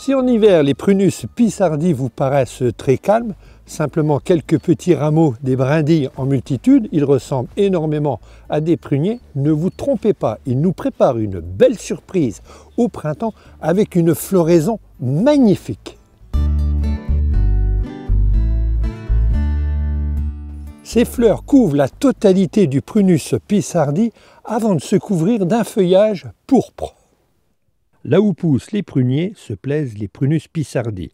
Si en hiver les prunus pisardi vous paraissent très calmes, simplement quelques petits rameaux des brindilles en multitude, ils ressemblent énormément à des pruniers, ne vous trompez pas, ils nous préparent une belle surprise au printemps avec une floraison magnifique. Ces fleurs couvrent la totalité du prunus pissardi avant de se couvrir d'un feuillage pourpre. Là où poussent les pruniers se plaisent les prunus pissardi.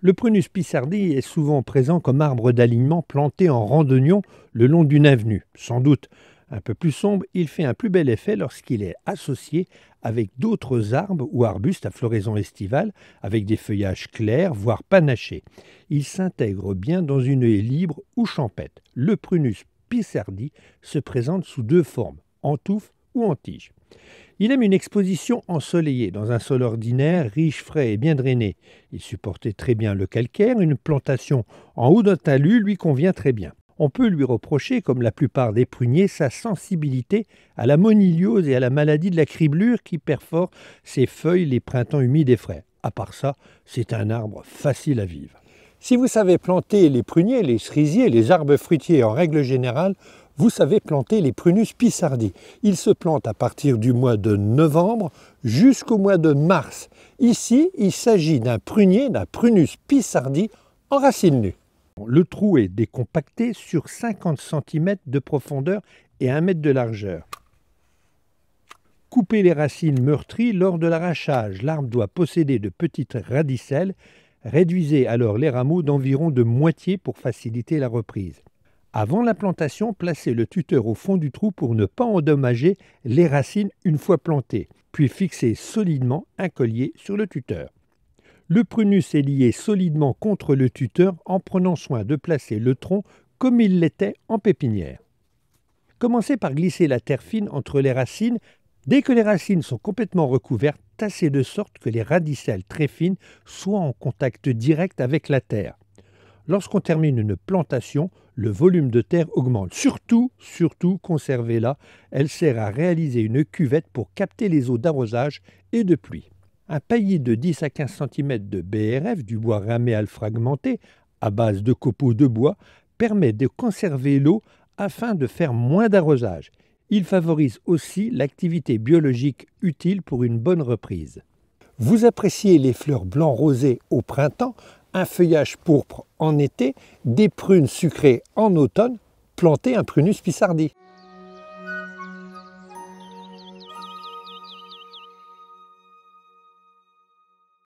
Le prunus pisardi est souvent présent comme arbre d'alignement planté en rang d'oignons le long d'une avenue, sans doute. Un peu plus sombre, il fait un plus bel effet lorsqu'il est associé avec d'autres arbres ou arbustes à floraison estivale, avec des feuillages clairs, voire panachés. Il s'intègre bien dans une haie libre ou champêtre. Le prunus pisardi se présente sous deux formes, en touffe ou en tige. Il aime une exposition ensoleillée, dans un sol ordinaire, riche, frais et bien drainé. Il supportait très bien le calcaire, une plantation en haut d'un talus lui convient très bien. On peut lui reprocher, comme la plupart des pruniers, sa sensibilité à la moniliose et à la maladie de la criblure qui perfore ses feuilles les printemps humides et frais. À part ça, c'est un arbre facile à vivre. Si vous savez planter les pruniers, les cerisiers, les arbres fruitiers en règle générale, vous savez planter les Prunus pissardi. Ils se plantent à partir du mois de novembre jusqu'au mois de mars. Ici, il s'agit d'un prunier, d'un Prunus pisardi en racine nue. Le trou est décompacté sur 50 cm de profondeur et 1 mètre de largeur. Coupez les racines meurtries lors de l'arrachage. L'arbre doit posséder de petites radicelles. Réduisez alors les rameaux d'environ de moitié pour faciliter la reprise. Avant l'implantation, placez le tuteur au fond du trou pour ne pas endommager les racines une fois plantées, puis fixez solidement un collier sur le tuteur. Le prunus est lié solidement contre le tuteur en prenant soin de placer le tronc comme il l'était en pépinière. Commencez par glisser la terre fine entre les racines. Dès que les racines sont complètement recouvertes, tassez de sorte que les radicelles très fines soient en contact direct avec la terre. Lorsqu'on termine une plantation, le volume de terre augmente. Surtout, surtout, conservez-la. Elle sert à réaliser une cuvette pour capter les eaux d'arrosage et de pluie. Un paillis de 10 à 15 cm de BRF, du bois raméal fragmenté, à base de copeaux de bois, permet de conserver l'eau afin de faire moins d'arrosage. Il favorise aussi l'activité biologique utile pour une bonne reprise. Vous appréciez les fleurs blanc rosées au printemps un feuillage pourpre en été, des prunes sucrées en automne, planter un prunus pissardi.